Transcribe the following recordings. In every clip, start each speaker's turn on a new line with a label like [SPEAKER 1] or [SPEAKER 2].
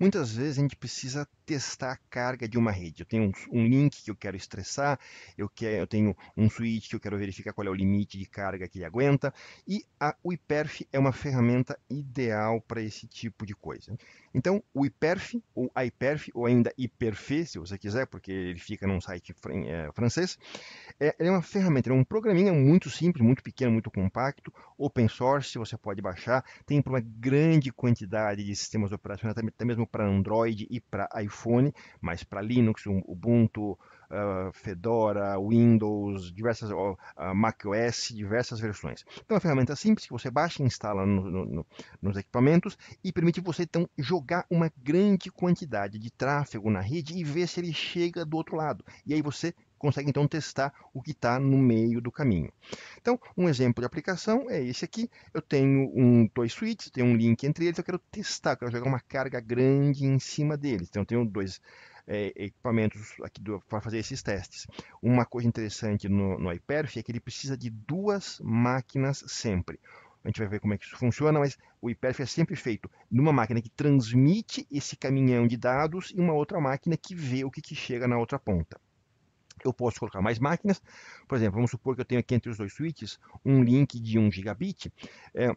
[SPEAKER 1] Muitas vezes a gente precisa testar a carga de uma rede. Eu tenho um, um link que eu quero estressar, eu, eu tenho um switch que eu quero verificar qual é o limite de carga que ele aguenta, e a, o IPERF é uma ferramenta ideal para esse tipo de coisa. Então, o IPERF, ou a IPERF, ou ainda IPERFE, se você quiser, porque ele fica num site fr é, francês, é, é, uma ferramenta, é um programinha muito simples, muito pequeno, muito compacto, open source, você pode baixar, tem para uma grande quantidade de sistemas operacionais, até mesmo para Android e para iPhone, mas para Linux, Ubuntu, ah, Fedora, Windows, diversas uh, macOS, diversas versões. Então é uma ferramenta simples que você baixa e instala no, no, no, nos equipamentos e permite você então jogar uma grande quantidade de tráfego na rede e ver se ele chega do outro lado. E aí você consegue então testar o que está no meio do caminho. Então, um exemplo de aplicação é esse aqui. Eu tenho um Toy Switch, tenho um link entre eles, eu quero testar, eu quero jogar uma carga grande em cima deles. Então, eu tenho dois é, equipamentos aqui para fazer esses testes. Uma coisa interessante no, no iPerf é que ele precisa de duas máquinas sempre. A gente vai ver como é que isso funciona, mas o IPERF é sempre feito numa máquina que transmite esse caminhão de dados e uma outra máquina que vê o que, que chega na outra ponta eu posso colocar mais máquinas. Por exemplo, vamos supor que eu tenho aqui entre os dois switches um link de 1 gigabit. É,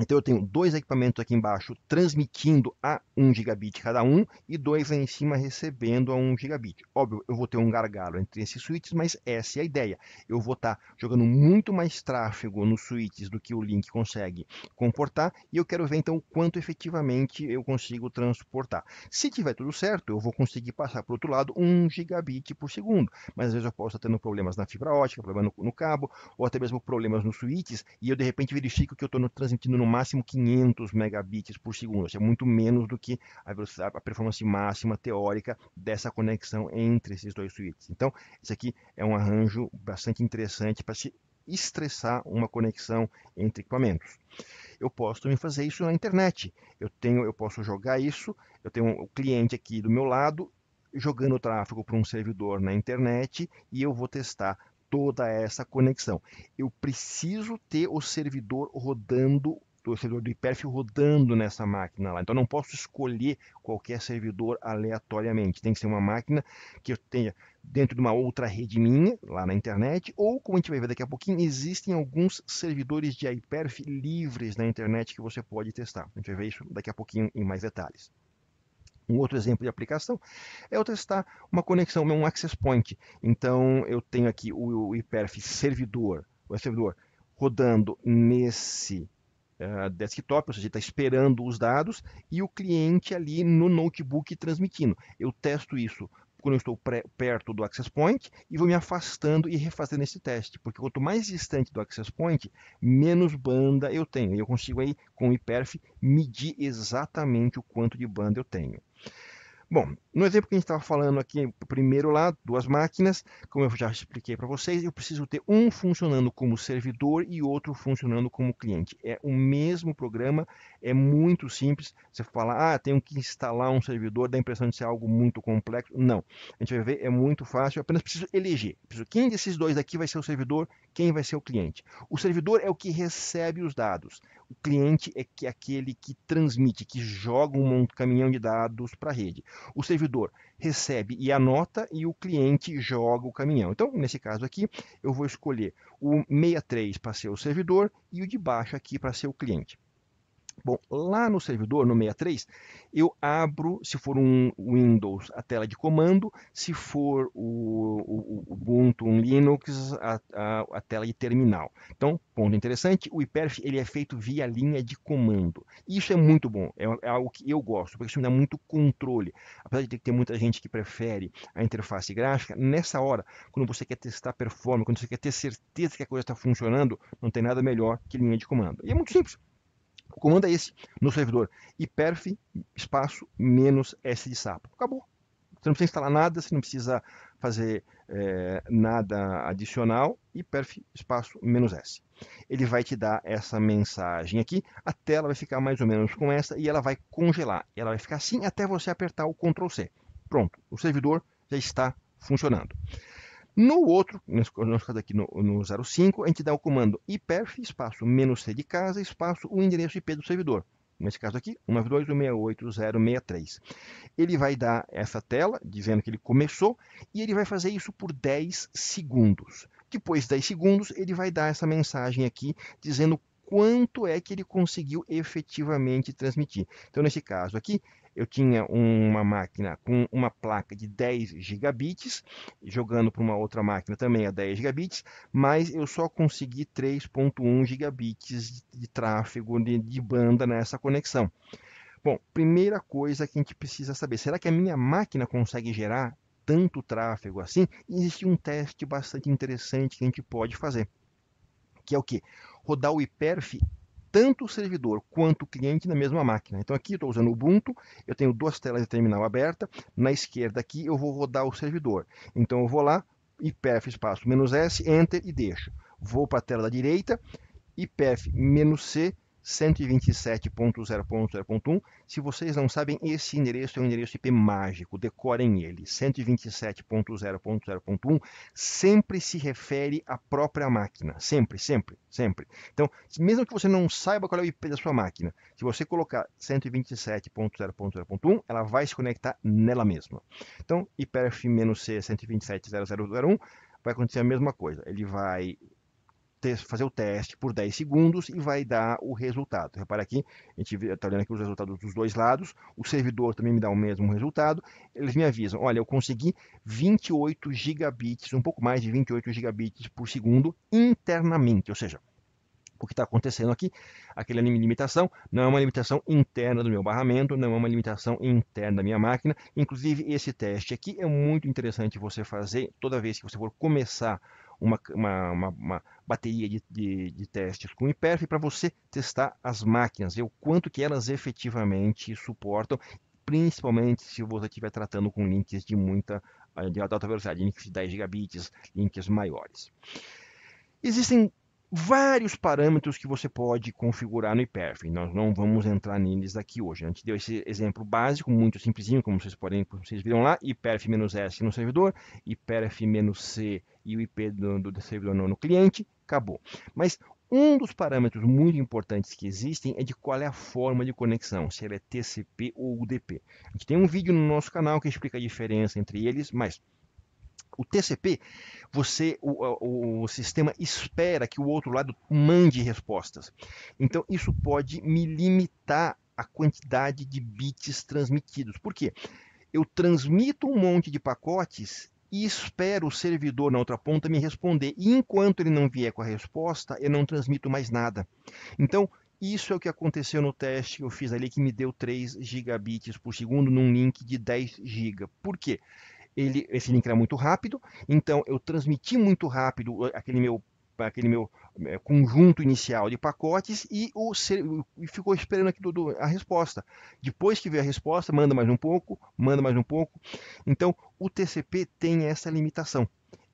[SPEAKER 1] então eu tenho dois equipamentos aqui embaixo transmitindo a 1 gigabit cada um e dois lá em cima recebendo a 1 gigabit. Óbvio, eu vou ter um gargalo entre esses switches, mas essa é a ideia. Eu vou estar tá jogando muito mais tráfego nos switches do que o link consegue comportar e eu quero ver então o quanto efetivamente eu consigo transportar. Se tiver tudo certo, eu vou conseguir passar para o outro lado 1 gigabit por segundo, mas às vezes eu posso estar tendo problemas na fibra ótica, problemas no, no cabo ou até mesmo problemas nos switches e eu de repente verifico que eu estou transmitindo no máximo 500 megabits por segundo, ou seja, muito menos do que a, velocidade, a performance máxima teórica dessa conexão entre esses dois switches. Então, isso aqui é um arranjo bastante interessante para se estressar uma conexão entre equipamentos. Eu posso também fazer isso na internet. Eu tenho, eu posso jogar isso. Eu tenho o um cliente aqui do meu lado jogando o tráfego para um servidor na internet e eu vou testar toda essa conexão. Eu preciso ter o servidor rodando torcedor do IPERF rodando nessa máquina lá. Então não posso escolher qualquer servidor aleatoriamente. Tem que ser uma máquina que eu tenha dentro de uma outra rede minha, lá na internet, ou, como a gente vai ver daqui a pouquinho, existem alguns servidores de IPERF livres na internet que você pode testar. A gente vai ver isso daqui a pouquinho em mais detalhes. Um outro exemplo de aplicação é eu testar uma conexão, um access point. Então, eu tenho aqui o, IPERF servidor, o servidor rodando nesse é, desktop, ou seja, está esperando os dados, e o cliente ali no notebook transmitindo. Eu testo isso quando eu estou pré, perto do access point e vou me afastando e refazendo esse teste, porque quanto mais distante do access point, menos banda eu tenho. E eu consigo aí com o IPERF medir exatamente o quanto de banda eu tenho. Bom, no exemplo que a gente estava falando aqui, primeiro lá, duas máquinas, como eu já expliquei para vocês, eu preciso ter um funcionando como servidor e outro funcionando como cliente. É o mesmo programa, é muito simples. Você fala, ah, tenho que instalar um servidor, dá a impressão de ser algo muito complexo. Não, a gente vai ver, é muito fácil, eu apenas preciso eleger. Preciso, quem desses dois daqui vai ser o servidor, quem vai ser o cliente. O servidor é o que recebe os dados. O cliente é que aquele que transmite, que joga um caminhão de dados para a rede. O servidor recebe e anota e o cliente joga o caminhão. Então, nesse caso aqui, eu vou escolher o 63 para ser o servidor e o de baixo aqui para ser o cliente. Bom, lá no servidor, no 63, eu abro, se for um Windows, a tela de comando, se for o, o, o Ubuntu, um Linux, a, a, a, tela de terminal. Então, ponto interessante, o IPERF ele é feito via linha de comando. Isso é muito bom, é, é algo que eu gosto, porque isso me dá muito controle. Apesar de ter muita gente que prefere a interface gráfica, nessa hora, quando você quer testar performance, quando você quer ter certeza que a coisa está funcionando, não tem nada melhor que linha de comando. E é muito simples o comando é esse no servidor: iperf espaço menos s de sapo. Acabou. Você não precisa instalar nada, você não precisa fazer é, nada adicional e perf espaço menos "-s". Ele vai te dar essa mensagem aqui, a tela vai ficar mais ou menos com essa e ela vai congelar. Ela vai ficar assim até você apertar o Ctrl+C. Pronto, o servidor já está funcionando. No outro, nós caso tá aqui no, no 05, a gente dá o comando iperf, espaço menos C de casa, espaço o endereço IP do servidor. Nesse caso aqui, 192.168.063. Ele vai dar essa tela dizendo que ele começou e ele vai fazer isso por 10 segundos. Depois de 10 segundos, ele vai dar essa mensagem aqui dizendo quanto é que ele conseguiu efetivamente transmitir. Então, nesse caso aqui, eu tinha uma máquina com uma placa de 10 gigabits, jogando para uma outra máquina também a 10 gigabits, mas eu só consegui 3.1 gigabits de, tráfego de, de banda nessa conexão. Bom, primeira coisa que a gente precisa saber, será que a minha máquina consegue gerar tanto tráfego assim? Existe um teste bastante interessante que a gente pode fazer, que é o que? Rodar o IPERF tanto o servidor quanto o cliente na mesma máquina. Então aqui eu estou usando o Ubuntu, eu tenho duas telas de terminal aberta, na esquerda aqui eu vou rodar o servidor. Então eu vou lá, ipf espaço "-s", enter e deixo. Vou para a tela da direita, ipf "-c", 127.0.0.1. Se vocês não sabem, esse endereço é um endereço IP mágico, decorem ele. 127.0.0.1 sempre se refere à própria máquina, sempre, sempre, sempre. Então, mesmo que você não saiba qual é o IP da sua máquina, se você colocar 127.0.0.1, ela vai se conectar nela mesma. Então, iperf c 127.0.0.1 vai acontecer a mesma coisa, ele vai fazer o teste por 10 segundos e vai dar o resultado. Repara aqui, a gente está olhando aqui os resultados dos dois lados, o servidor também me dá o mesmo resultado, eles me avisam, olha, eu consegui 28 gigabits, um pouco mais de 28 gigabits por segundo internamente, ou seja, o que está acontecendo aqui, aquela limitação, não é uma limitação interna do meu barramento, não é uma limitação interna da minha máquina. Inclusive, esse teste aqui é muito interessante você fazer toda vez que você for começar uma, uma, uma, uma bateria de, de, de, testes com o IPERF para você testar as máquinas, ver o quanto que elas efetivamente suportam, principalmente se você estiver tratando com links de muita eh, de alta velocidade, links de 10 gigabits, links maiores. Existem vários parâmetros que você pode configurar no IPERF. Nós não vamos entrar neles aqui hoje. A gente deu esse exemplo básico, muito simplesinho, como vocês podem, como vocês viram lá, IPERF-S no servidor, IPERF-C e o IP do, do servidor no, no cliente, acabou. Mas um dos parâmetros muito importantes que existem é de qual é a forma de conexão, se ela é TCP ou UDP. A gente tem um vídeo no nosso canal que explica a diferença entre eles, mas o TCP, você, o, o sistema espera que o outro lado mande respostas. Então, isso pode me limitar a quantidade de bits transmitidos. Por quê? Eu transmito um monte de pacotes e espero o servidor na outra ponta me responder. E enquanto ele não vier com a resposta, eu não transmito mais nada. Então, isso é o que aconteceu no teste que eu fiz ali, que me deu 3 gigabits por segundo num link de 10 GB. Por quê? ele, esse link era muito rápido, então eu transmiti muito rápido aquele meu aquele meu eh, conjunto inicial de pacotes e, o, e ficou esperando aqui do, do, a resposta. Depois que vê a resposta, manda mais um pouco, manda mais um pouco. Então, o TCP tem essa limitação.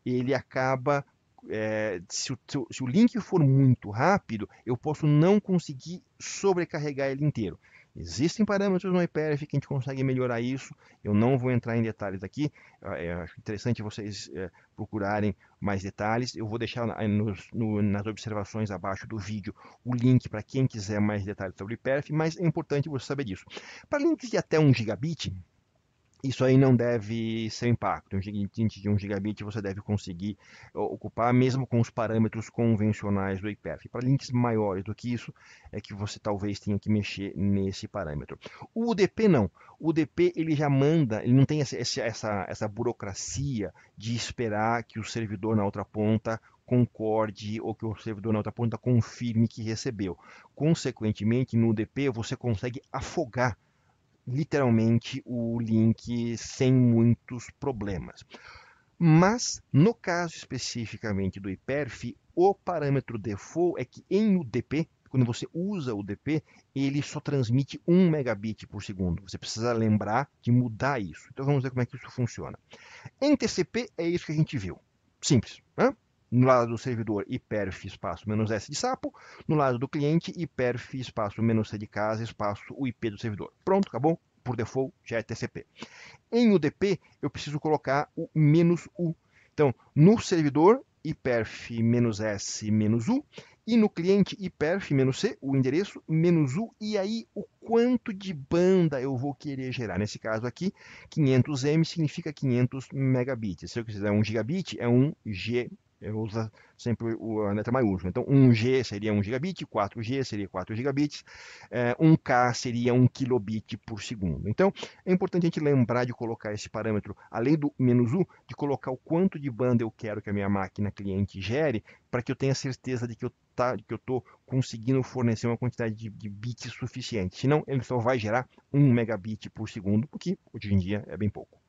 [SPEAKER 1] Ele acaba, é, se, o, se o link for muito rápido, eu posso não conseguir sobrecarregar ele inteiro. Existem parâmetros no IPERF que a gente consegue melhorar isso. Eu não vou entrar em detalhes aqui. É, interessante vocês é, procurarem mais detalhes. Eu vou deixar nos, no, nas observações abaixo do vídeo o link para quem quiser mais detalhes sobre o IPERF, mas é importante você saber disso. Para links de até 1 gigabit, isso aí não deve ser impacto. Um gigante de um gigabit você deve conseguir ocupar, mesmo com os parâmetros convencionais do IPF. Para links maiores do que isso, é que você talvez tenha que mexer nesse parâmetro. O UDP não. O UDP ele já manda, ele não tem essa, essa, essa burocracia de esperar que o servidor na outra ponta concorde ou que o servidor na outra ponta confirme que recebeu. Consequentemente, no UDP você consegue afogar literalmente o link sem muitos problemas. Mas, no caso especificamente do IPERF, o parâmetro default é que em UDP, quando você usa o UDP, ele só transmite 1 megabit por segundo. Você precisa lembrar de mudar isso. Então vamos ver como é que isso funciona. Em TCP é isso que a gente viu. Simples. Né? No lado do servidor, hiperf espaço menos S de sapo. No lado do cliente, hiperf espaço menos C de casa espaço o IP do servidor. Pronto, acabou. Por default, já é TCP. Em UDP, eu preciso colocar o menos U. Então, no servidor, hiperf menos S menos U. E no cliente hiperf menos C, o endereço menos U. E aí, o quanto de banda eu vou querer gerar. Nesse caso aqui, 500M significa 500 megabits. Se eu quiser um gigabit, é um G eu uso sempre a letra maiúscula. Então, 1G seria 1 gigabit, 4G seria 4 gigabits, 1K eh, seria 1 kilobit por segundo. Então, é importante a gente lembrar de colocar esse parâmetro, além do menos "-u", de colocar o quanto de banda eu quero que a minha máquina cliente gere, para que eu tenha certeza de que eu tá, estou conseguindo fornecer uma quantidade de, de, bits suficiente. Senão, ele só vai gerar 1 megabit por segundo, o que hoje em dia é bem pouco.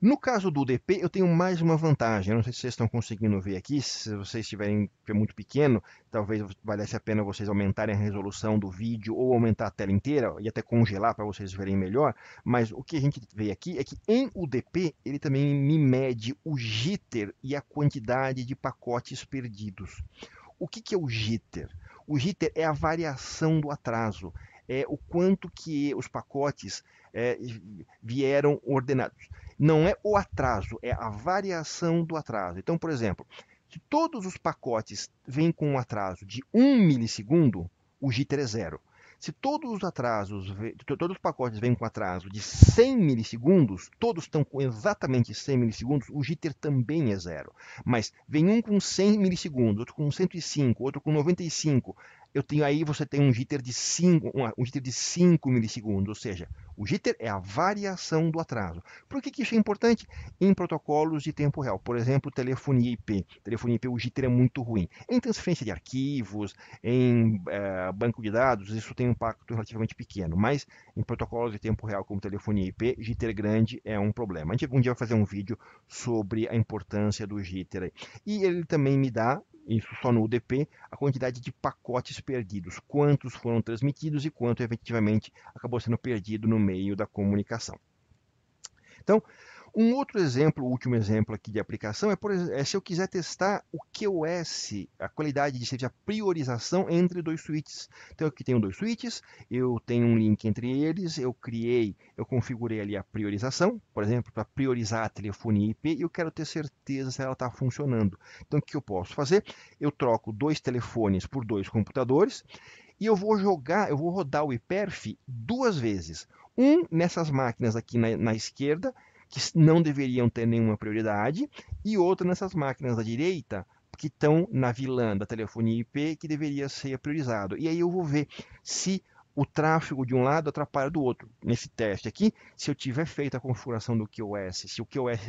[SPEAKER 1] No caso do DP, eu tenho mais uma vantagem. Eu não sei se vocês estão conseguindo ver aqui. Se vocês estiverem é muito pequeno, talvez valesse a pena vocês aumentarem a resolução do vídeo ou aumentar a tela inteira e até congelar para vocês verem melhor. Mas o que a gente vê aqui é que em UDP ele também me mede o jitter e a quantidade de pacotes perdidos. O que, que é o jitter? O jitter é a variação do atraso é o quanto que os pacotes é, vieram ordenados. Não é o atraso, é a variação do atraso. Então, por exemplo, se todos os pacotes vêm com um atraso de 1 milissegundo, o jitter é zero. Se todos os atrasos, todos os pacotes vêm com atraso de 100 milissegundos, todos estão com exatamente 100 milissegundos, o jitter também é zero. Mas vem um com 100 milissegundos, outro com 105, outro com 95 eu tenho aí, você tem um jitter de 5, um jitter de 5 milissegundos, ou seja, o jitter é a variação do atraso. Por que, que isso é importante? Em protocolos de tempo real, por exemplo, telefonia IP. Telefonia IP, o jitter é muito ruim. Em transferência de arquivos, em eh, banco de dados, isso tem um impacto relativamente pequeno, mas em protocolos de tempo real como telefonia IP, jitter grande é um problema. A gente algum dia vai fazer um vídeo sobre a importância do jitter. E ele também me dá isso só no UDP, a quantidade de pacotes perdidos, quantos foram transmitidos e quanto efetivamente acabou sendo perdido no meio da comunicação. Então, um outro exemplo, último exemplo aqui de aplicação, é, por, é se eu quiser testar o QoS, a qualidade de ser a priorização entre dois switches. Então aqui tenho dois switches, eu tenho um link entre eles, eu criei, eu configurei ali a priorização, por exemplo, para priorizar a telefonia IP, e eu quero ter certeza se ela está funcionando. Então o que eu posso fazer? Eu troco dois telefones por dois computadores, e eu vou jogar, eu vou rodar o IPERF duas vezes. Um nessas máquinas aqui na, na, esquerda que não deveriam ter nenhuma prioridade, e outra nessas máquinas da direita que estão na vilã da telefonia IP que deveria ser priorizado. E aí eu vou ver se o tráfego de um lado atrapalha do outro. Nesse teste aqui, se eu tiver feito a configuração do QoS, se o QoS,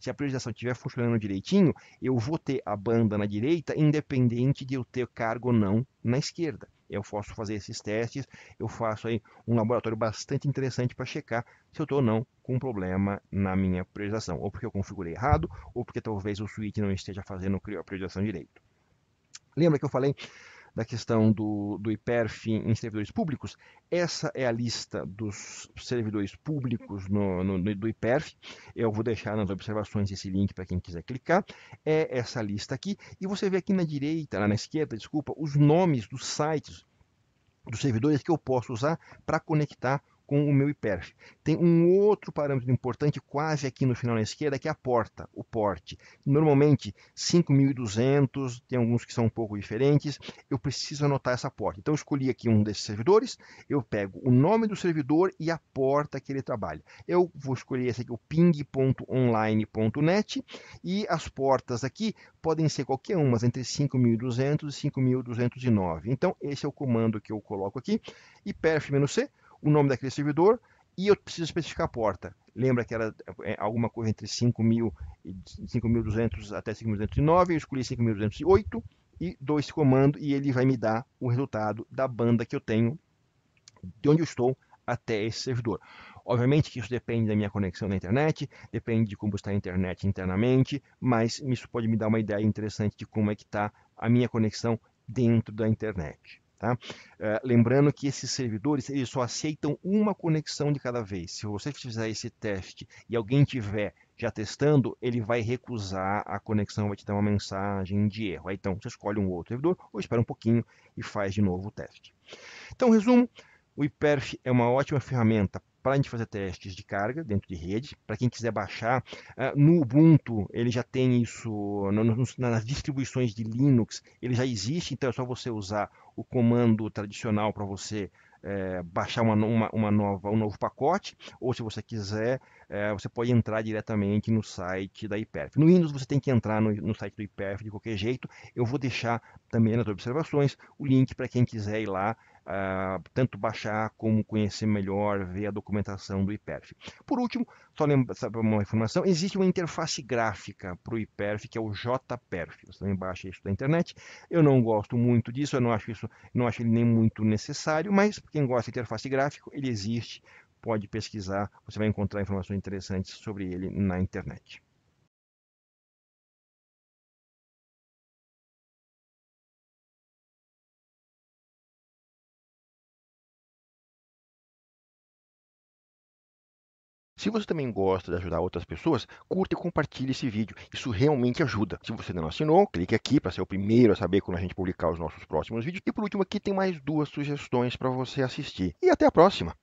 [SPEAKER 1] se a priorização estiver funcionando direitinho, eu vou ter a banda na direita, independente de eu ter cargo ou não na esquerda. Eu posso fazer esses testes, eu faço aí um laboratório bastante interessante para checar se eu estou ou não com um problema na minha priorização, ou porque eu configurei errado, ou porque talvez o switch não esteja fazendo a priorização direito. Lembra que eu falei da questão do, do IPERF em servidores públicos. Essa é a lista dos servidores públicos no, no, no do IPERF. Eu vou deixar nas observações esse link para quem quiser clicar. É essa lista aqui. E você vê aqui na direita, lá na esquerda, desculpa, os nomes dos sites dos servidores que eu posso usar para conectar com o meu IPERF. Tem um outro parâmetro importante, quase aqui no final na esquerda, que é a porta, o porte. Normalmente, 5.200, tem alguns que são um pouco diferentes, eu preciso anotar essa porta. Então, eu escolhi aqui um desses servidores, eu pego o nome do servidor e a porta que ele trabalha. Eu vou escolher esse aqui, o ping.online.net, e as portas aqui podem ser qualquer umas, entre 5.200 e 5.209. Então, esse é o comando que eu coloco aqui, IPERF-C, o nome daquele servidor e eu preciso especificar a porta. Lembra que era é, alguma coisa entre 5.200 até 5.209, eu escolhi 5.208 e dou esse comando e ele vai me dar o resultado da banda que eu tenho, de onde eu estou até esse servidor. Obviamente que isso depende da minha conexão na internet, depende de como está a internet internamente, mas isso pode me dar uma ideia interessante de como é que está a minha conexão dentro da internet. Tá? É, lembrando que esses servidores eles só aceitam uma conexão de cada vez. Se você fizer esse teste e alguém tiver já testando, ele vai recusar a conexão, vai te dar uma mensagem de erro. Aí, então, você escolhe um outro servidor ou espera um pouquinho e faz de novo o teste. Então, resumo, o IPERF é uma ótima ferramenta para a gente fazer testes de carga dentro de rede. Para quem quiser baixar, eh, no Ubuntu ele já tem isso, nas distribuições de Linux ele já existe, então é só você usar o comando tradicional para você é, baixar uma, uma, uma, nova, um novo pacote, ou se você quiser, é, você pode entrar diretamente no site da IPERF. No Windows você tem que entrar no, no site do IPERF de qualquer jeito. Eu vou deixar também nas observações o link para quem quiser ir lá uh, tanto baixar como conhecer melhor, ver a documentação do IPERF. Por último, só lembrar uma informação, existe uma interface gráfica para o IPERF, que é o JPERF. Você também baixa isso da internet. Eu não gosto muito disso, eu não acho isso, não acho ele nem muito necessário, mas quem gosta de interface gráfica, ele existe, pode pesquisar, você vai encontrar informações interessantes sobre ele na internet. Se você também gosta de ajudar outras pessoas, curta e compartilhe esse vídeo. Isso realmente ajuda. Se você não assinou, clique aqui para ser o primeiro a saber quando a gente publicar os nossos próximos vídeos. E por último, aqui tem mais duas sugestões para você assistir. E até a próxima!